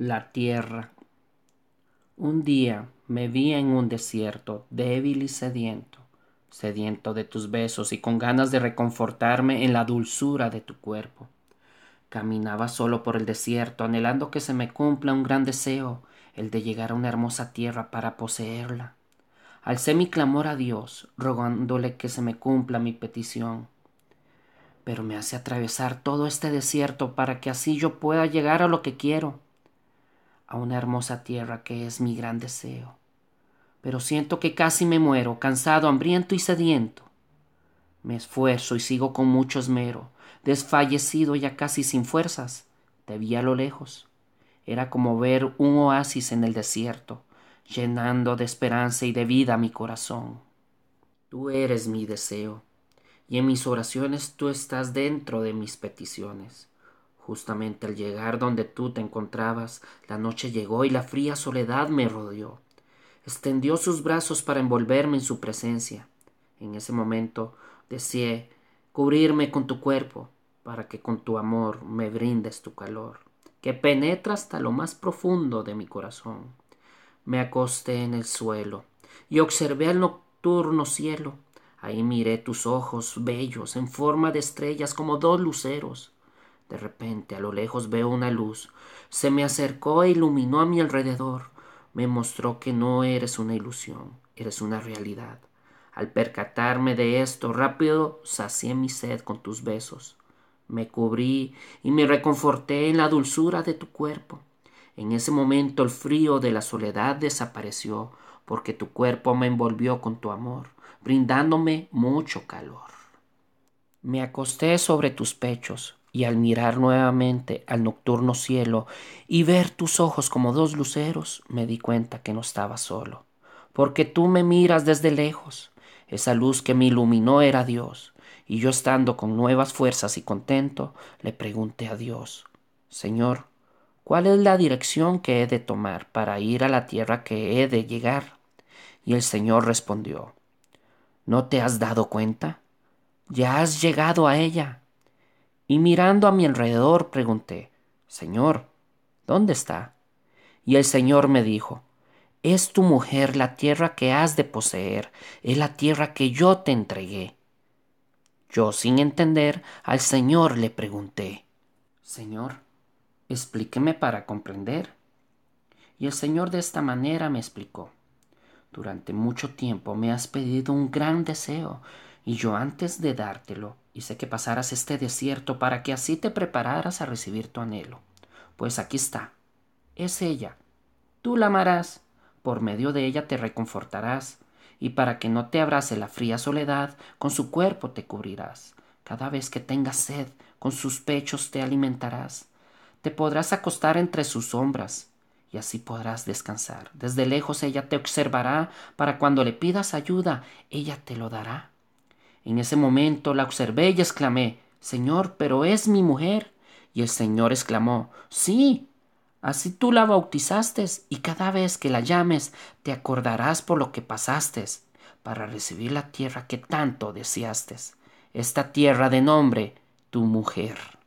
la tierra. Un día me vi en un desierto, débil y sediento, sediento de tus besos y con ganas de reconfortarme en la dulzura de tu cuerpo. Caminaba solo por el desierto, anhelando que se me cumpla un gran deseo, el de llegar a una hermosa tierra para poseerla. Alcé mi clamor a Dios, rogándole que se me cumpla mi petición. Pero me hace atravesar todo este desierto para que así yo pueda llegar a lo que quiero a una hermosa tierra que es mi gran deseo. Pero siento que casi me muero, cansado, hambriento y sediento. Me esfuerzo y sigo con mucho esmero, desfallecido ya casi sin fuerzas. Te vi a lo lejos. Era como ver un oasis en el desierto, llenando de esperanza y de vida mi corazón. Tú eres mi deseo, y en mis oraciones tú estás dentro de mis peticiones. Justamente al llegar donde tú te encontrabas, la noche llegó y la fría soledad me rodeó. Extendió sus brazos para envolverme en su presencia. En ese momento deseé cubrirme con tu cuerpo, para que con tu amor me brindes tu calor, que penetra hasta lo más profundo de mi corazón. Me acosté en el suelo y observé al nocturno cielo. Ahí miré tus ojos bellos en forma de estrellas como dos luceros. De repente, a lo lejos veo una luz. Se me acercó e iluminó a mi alrededor. Me mostró que no eres una ilusión, eres una realidad. Al percatarme de esto, rápido sacié mi sed con tus besos. Me cubrí y me reconforté en la dulzura de tu cuerpo. En ese momento el frío de la soledad desapareció porque tu cuerpo me envolvió con tu amor, brindándome mucho calor. Me acosté sobre tus pechos, y al mirar nuevamente al nocturno cielo y ver tus ojos como dos luceros, me di cuenta que no estaba solo, porque tú me miras desde lejos. Esa luz que me iluminó era Dios, y yo estando con nuevas fuerzas y contento, le pregunté a Dios, Señor, ¿cuál es la dirección que he de tomar para ir a la tierra que he de llegar? Y el Señor respondió, ¿no te has dado cuenta? Ya has llegado a ella y mirando a mi alrededor pregunté, Señor, ¿dónde está? Y el Señor me dijo, Es tu mujer la tierra que has de poseer, es la tierra que yo te entregué. Yo sin entender al Señor le pregunté, Señor, explíqueme para comprender. Y el Señor de esta manera me explicó, Durante mucho tiempo me has pedido un gran deseo, y yo antes de dártelo, y sé que pasarás este desierto para que así te prepararas a recibir tu anhelo. Pues aquí está. Es ella. Tú la amarás. Por medio de ella te reconfortarás. Y para que no te abrace la fría soledad, con su cuerpo te cubrirás. Cada vez que tengas sed, con sus pechos te alimentarás. Te podrás acostar entre sus sombras. Y así podrás descansar. Desde lejos ella te observará. Para cuando le pidas ayuda, ella te lo dará. En ese momento la observé y exclamé, Señor, pero es mi mujer. Y el Señor exclamó, Sí, así tú la bautizaste, y cada vez que la llames te acordarás por lo que pasaste, para recibir la tierra que tanto deseaste, esta tierra de nombre, tu mujer.